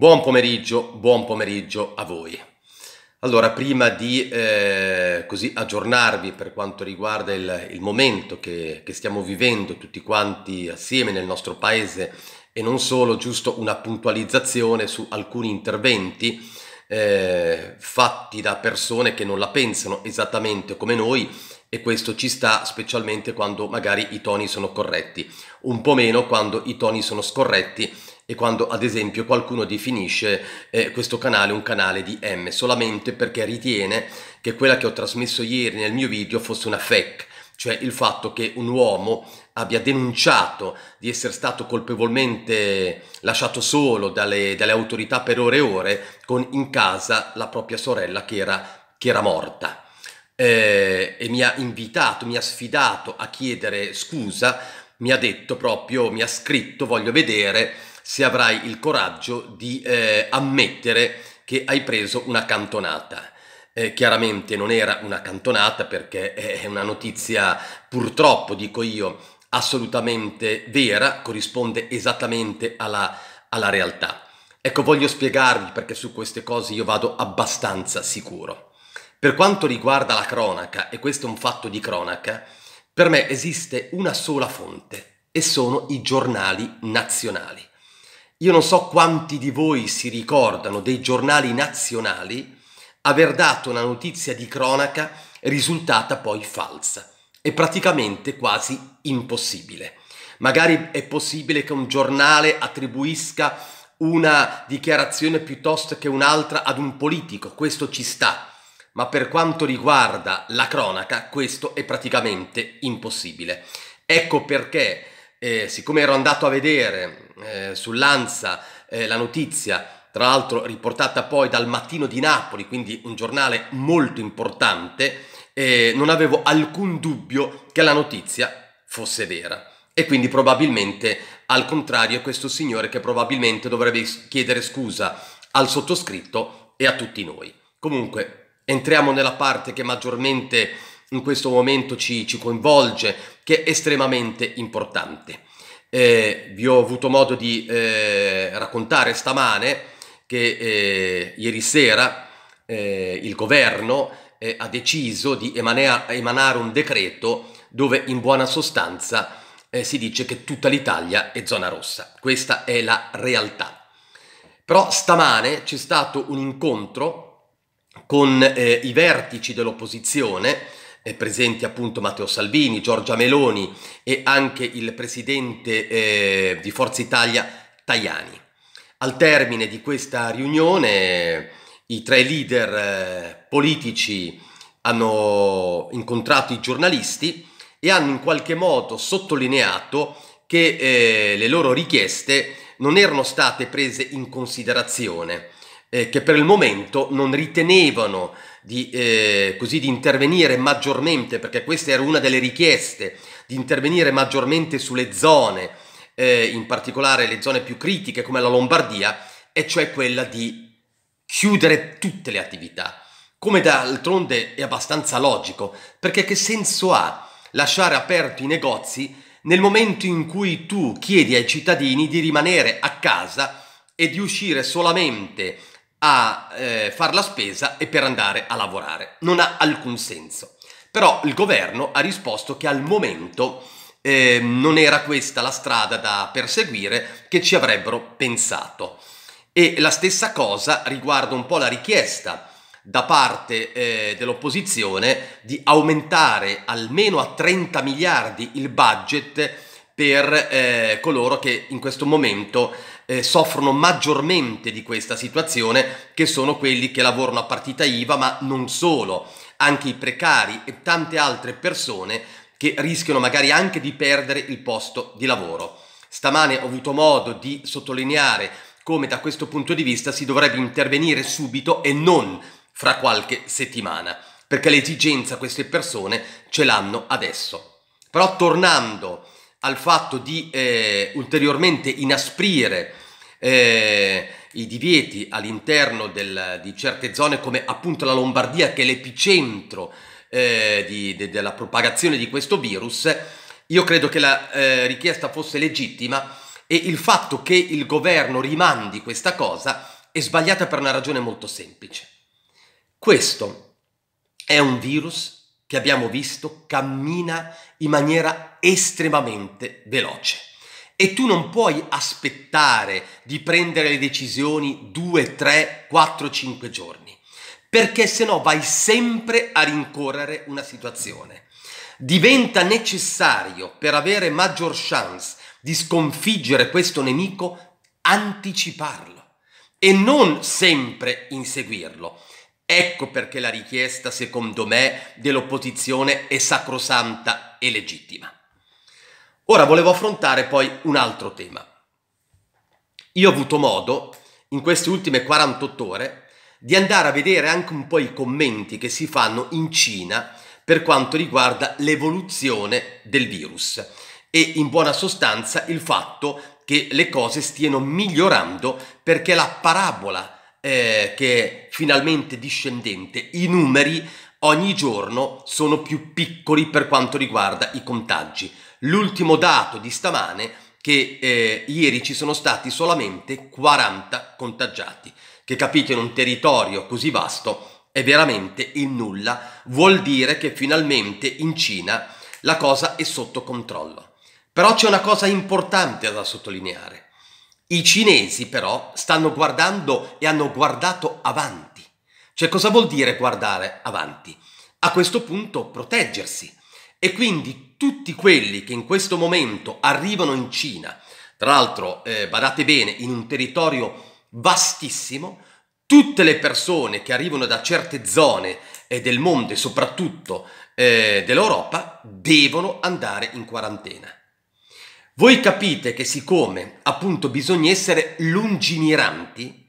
Buon pomeriggio, buon pomeriggio a voi. Allora, prima di eh, così aggiornarvi per quanto riguarda il, il momento che, che, stiamo vivendo tutti quanti assieme nel nostro paese e non solo, giusto una puntualizzazione su alcuni interventi eh, fatti da persone che non la pensano esattamente come noi e questo ci sta specialmente quando magari i toni sono corretti, un po' meno quando i toni sono scorretti e quando ad esempio qualcuno definisce eh, questo canale un canale di M solamente perché ritiene che quella che ho trasmesso ieri nel mio video fosse una fake, cioè il fatto che un uomo abbia denunciato di essere stato colpevolmente lasciato solo dalle, dalle autorità per ore e ore con in casa la propria sorella che era, che era morta. Eh, e mi ha invitato, mi ha sfidato a chiedere scusa, mi ha detto proprio, mi ha scritto, voglio vedere se avrai il coraggio di eh, ammettere che hai preso una cantonata. Eh, chiaramente non era una cantonata perché eh, è una notizia purtroppo, dico io, assolutamente vera, corrisponde esattamente alla, alla realtà. Ecco, voglio spiegarvi perché su queste cose io vado abbastanza sicuro. Per quanto riguarda la cronaca, e questo è un fatto di cronaca, per me esiste una sola fonte e sono i giornali nazionali. Io non so quanti di voi si ricordano dei giornali nazionali aver dato una notizia di cronaca risultata poi falsa. È praticamente quasi impossibile. Magari è possibile che un giornale attribuisca una dichiarazione piuttosto che un'altra ad un politico, questo ci sta, ma per quanto riguarda la cronaca questo è praticamente impossibile. Ecco perché eh, siccome ero andato a vedere eh, sull'Anza eh, la notizia, tra l'altro riportata poi dal Mattino di Napoli, quindi un giornale molto importante, eh, non avevo alcun dubbio che la notizia fosse vera. E quindi probabilmente, al contrario, è questo signore che probabilmente dovrebbe chiedere scusa al sottoscritto e a tutti noi. Comunque, entriamo nella parte che maggiormente in questo momento ci, ci coinvolge, che è estremamente importante. Eh, vi ho avuto modo di eh, raccontare stamane che eh, ieri sera eh, il governo eh, ha deciso di emanea, emanare un decreto dove in buona sostanza eh, si dice che tutta l'Italia è zona rossa. Questa è la realtà. Però stamane c'è stato un incontro con i vertici dell'opposizione eh, presenti appunto Matteo Salvini, Giorgia Meloni e anche il presidente eh, di Forza Italia Tajani. Al termine di questa riunione i tre leader eh, politici hanno incontrato i giornalisti e hanno in qualche modo sottolineato che eh, le loro richieste non erano state prese in considerazione, eh, che per il momento non ritenevano di, eh, così, di intervenire maggiormente, perché questa era una delle richieste, di intervenire maggiormente sulle zone, eh, in particolare le zone più critiche come la Lombardia, e cioè quella di chiudere tutte le attività. Come d'altronde è abbastanza logico, perché che senso ha lasciare aperti i negozi nel momento in cui tu chiedi ai cittadini di rimanere a casa e di uscire solamente a eh, fare la spesa e per andare a lavorare. Non ha alcun senso. Però il governo ha risposto che al momento eh, non era questa la strada da perseguire che ci avrebbero pensato. E la stessa cosa riguarda un po' la richiesta da parte eh, dell'opposizione di aumentare almeno a 30 miliardi il budget per eh, coloro che in questo momento eh, soffrono maggiormente di questa situazione, che sono quelli che lavorano a partita IVA, ma non solo, anche i precari e tante altre persone che rischiano magari anche di perdere il posto di lavoro. Stamane ho avuto modo di sottolineare come da questo punto di vista si dovrebbe intervenire subito e non fra qualche settimana, perché l'esigenza queste persone ce l'hanno adesso. Però tornando al fatto di eh, ulteriormente inasprire eh, i divieti all'interno del, di certe zone come appunto la Lombardia che è l'epicentro eh, di, de, della propagazione di questo virus, io credo che la eh, richiesta fosse legittima e il fatto che il governo rimandi questa cosa è sbagliata per una ragione molto semplice. Questo è un virus che abbiamo visto cammina in maniera estremamente veloce. E tu non puoi aspettare di prendere le decisioni 2, 3, 4, 5 giorni, perché sennò vai sempre a rincorrere una situazione. Diventa necessario per avere maggior chance di sconfiggere questo nemico anticiparlo e non sempre inseguirlo Ecco perché la richiesta, secondo me, dell'opposizione è sacrosanta e legittima. Ora volevo affrontare poi un altro tema. Io ho avuto modo, in queste ultime 48 ore, di andare a vedere anche un po' i commenti che si fanno in Cina per quanto riguarda l'evoluzione del virus e in buona sostanza il fatto che le cose stiano migliorando perché la parabola eh, che finalmente discendente, i numeri ogni giorno sono più piccoli per quanto riguarda i contagi. L'ultimo dato di stamane che eh, ieri ci sono stati solamente 40 contagiati, che capite in un territorio così vasto è veramente il nulla, vuol dire che finalmente in Cina la cosa è sotto controllo. Però c'è una cosa importante da sottolineare. I cinesi però stanno guardando e hanno guardato avanti. Cioè cosa vuol dire guardare avanti? A questo punto proteggersi. E quindi tutti quelli che in questo momento arrivano in Cina, tra l'altro eh, badate bene, in un territorio vastissimo, tutte le persone che arrivano da certe zone eh, del mondo e soprattutto eh, dell'Europa devono andare in quarantena. Voi capite che siccome appunto bisogna essere lungimiranti,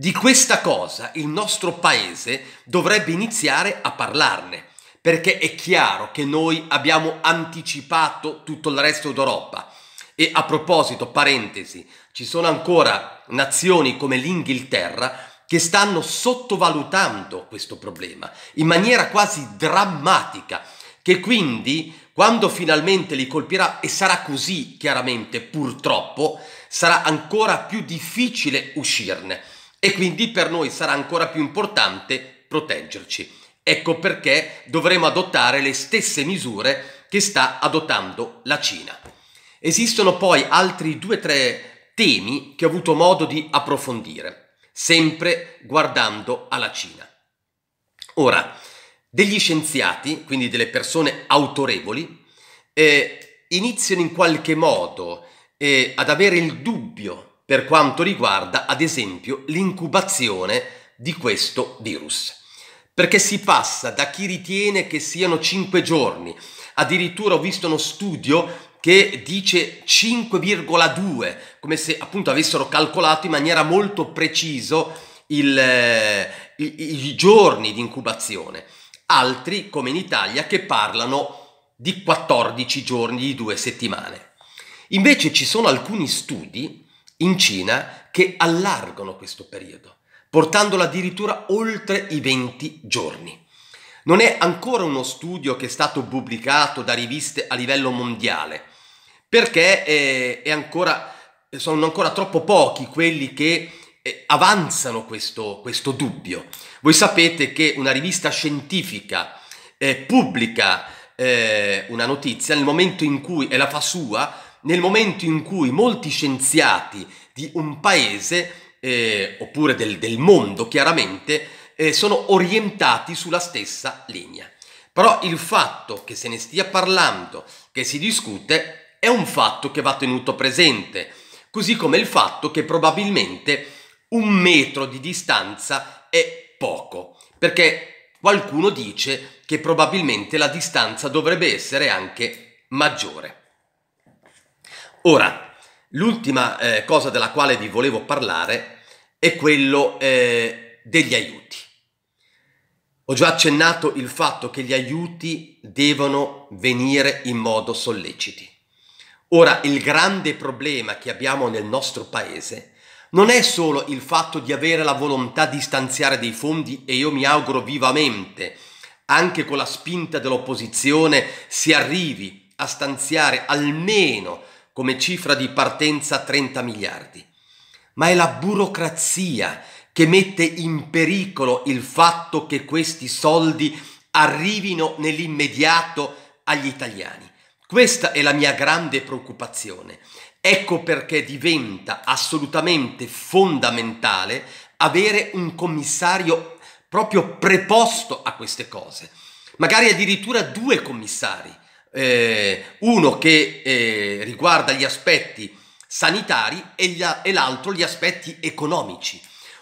di questa cosa il nostro paese dovrebbe iniziare a parlarne, perché è chiaro che noi abbiamo anticipato tutto il resto d'Europa. E a proposito, parentesi, ci sono ancora nazioni come l'Inghilterra che stanno sottovalutando questo problema in maniera quasi drammatica, che quindi quando finalmente li colpirà, e sarà così chiaramente purtroppo, sarà ancora più difficile uscirne e quindi per noi sarà ancora più importante proteggerci. Ecco perché dovremo adottare le stesse misure che sta adottando la Cina. Esistono poi altri due o tre temi che ho avuto modo di approfondire, sempre guardando alla Cina. Ora, degli scienziati, quindi delle persone autorevoli, eh, iniziano in qualche modo eh, ad avere il dubbio per quanto riguarda ad esempio l'incubazione di questo virus. Perché si passa da chi ritiene che siano 5 giorni, addirittura ho visto uno studio che dice 5,2, come se appunto avessero calcolato in maniera molto precisa eh, i, i giorni di incubazione. Altri, come in Italia, che parlano di 14 giorni, di due settimane. Invece ci sono alcuni studi in Cina che allargano questo periodo, portandolo addirittura oltre i 20 giorni. Non è ancora uno studio che è stato pubblicato da riviste a livello mondiale, perché è, eh, è ancora, sono ancora troppo pochi quelli che eh, avanzano questo, questo, dubbio. Voi sapete che una rivista scientifica eh, pubblica eh, una notizia nel momento in cui, e la fa sua, nel momento in cui molti scienziati di un paese, eh, oppure del, del, mondo chiaramente, eh, sono orientati sulla stessa linea. Però il fatto che se ne stia parlando, che si discute, è un fatto che va tenuto presente, così come il fatto che probabilmente un metro di distanza è poco, perché qualcuno dice che probabilmente la distanza dovrebbe essere anche maggiore. Ora, l'ultima eh, cosa della quale vi volevo parlare è quello eh, degli aiuti. Ho già accennato il fatto che gli aiuti devono venire in modo solleciti. Ora, il grande problema che abbiamo nel nostro paese non è solo il fatto di avere la volontà di stanziare dei fondi e io mi auguro vivamente, anche con la spinta dell'opposizione, si arrivi a stanziare almeno come cifra di partenza 30 miliardi, ma è la burocrazia che mette in pericolo il fatto che questi soldi arrivino nell'immediato agli italiani. Questa è la mia grande preoccupazione. Ecco perché diventa assolutamente fondamentale avere un commissario proprio preposto a queste cose, magari addirittura due commissari eh, uno che eh, riguarda gli aspetti sanitari e, gli, e l'altro gli aspetti economici.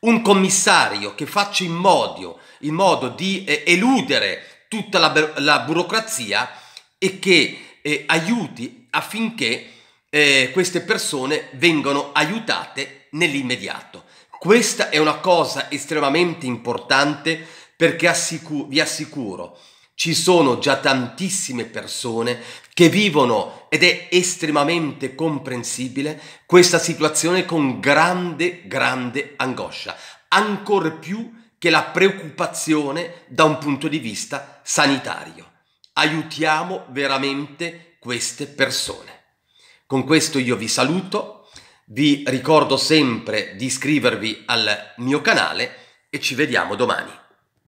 Un commissario che faccia in modo, in modo di eh, eludere tutta la, la, burocrazia e che eh, aiuti affinché eh, queste persone vengano aiutate nell'immediato. Questa è una cosa estremamente importante perché assicuro, vi assicuro ci sono già tantissime persone che vivono, ed è estremamente comprensibile, questa situazione con grande, grande angoscia, ancor più che la preoccupazione da un punto di vista sanitario. Aiutiamo veramente queste persone. Con questo io vi saluto, vi ricordo sempre di iscrivervi al mio canale e ci vediamo domani.